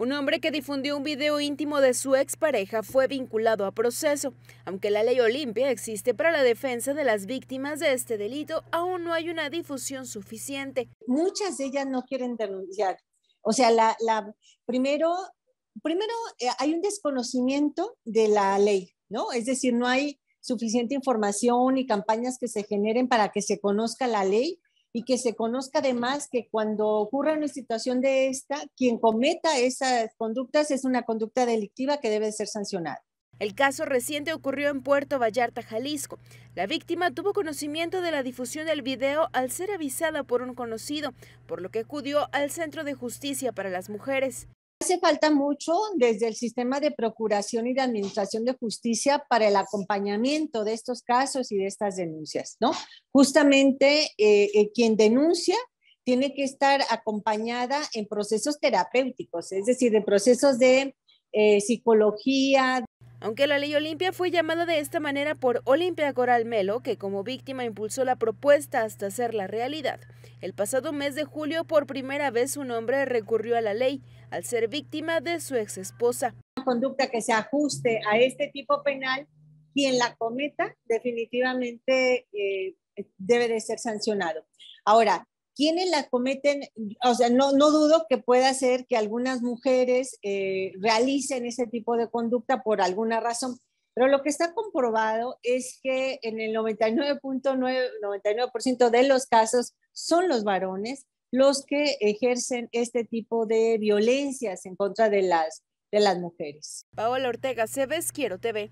Un hombre que difundió un video íntimo de su expareja fue vinculado a proceso. Aunque la ley Olimpia existe para la defensa de las víctimas de este delito, aún no hay una difusión suficiente. Muchas de ellas no quieren denunciar. O sea, la, primero, primero eh, hay un desconocimiento de la ley, ¿no? Es decir, no hay suficiente información y campañas que se generen para que se conozca la ley y que se conozca además que cuando ocurra una situación de esta, quien cometa esas conductas es una conducta delictiva que debe ser sancionada. El caso reciente ocurrió en Puerto Vallarta, Jalisco. La víctima tuvo conocimiento de la difusión del video al ser avisada por un conocido, por lo que acudió al Centro de Justicia para las Mujeres hace falta mucho desde el sistema de procuración y de administración de justicia para el acompañamiento de estos casos y de estas denuncias, ¿no? Justamente eh, eh, quien denuncia tiene que estar acompañada en procesos terapéuticos, es decir, en procesos de eh, psicología, aunque la ley Olimpia fue llamada de esta manera por Olimpia Coral Melo, que como víctima impulsó la propuesta hasta hacerla realidad. El pasado mes de julio, por primera vez, su nombre recurrió a la ley, al ser víctima de su exesposa. esposa. Una conducta que se ajuste a este tipo penal, quien la cometa definitivamente eh, debe de ser sancionado. Ahora, quienes la cometen, o sea, no, no dudo que pueda ser que algunas mujeres eh, realicen ese tipo de conducta por alguna razón, pero lo que está comprobado es que en el 99.9, 99% de los casos son los varones los que ejercen este tipo de violencias en contra de las, de las mujeres. Paola Ortega, ves Quiero TV.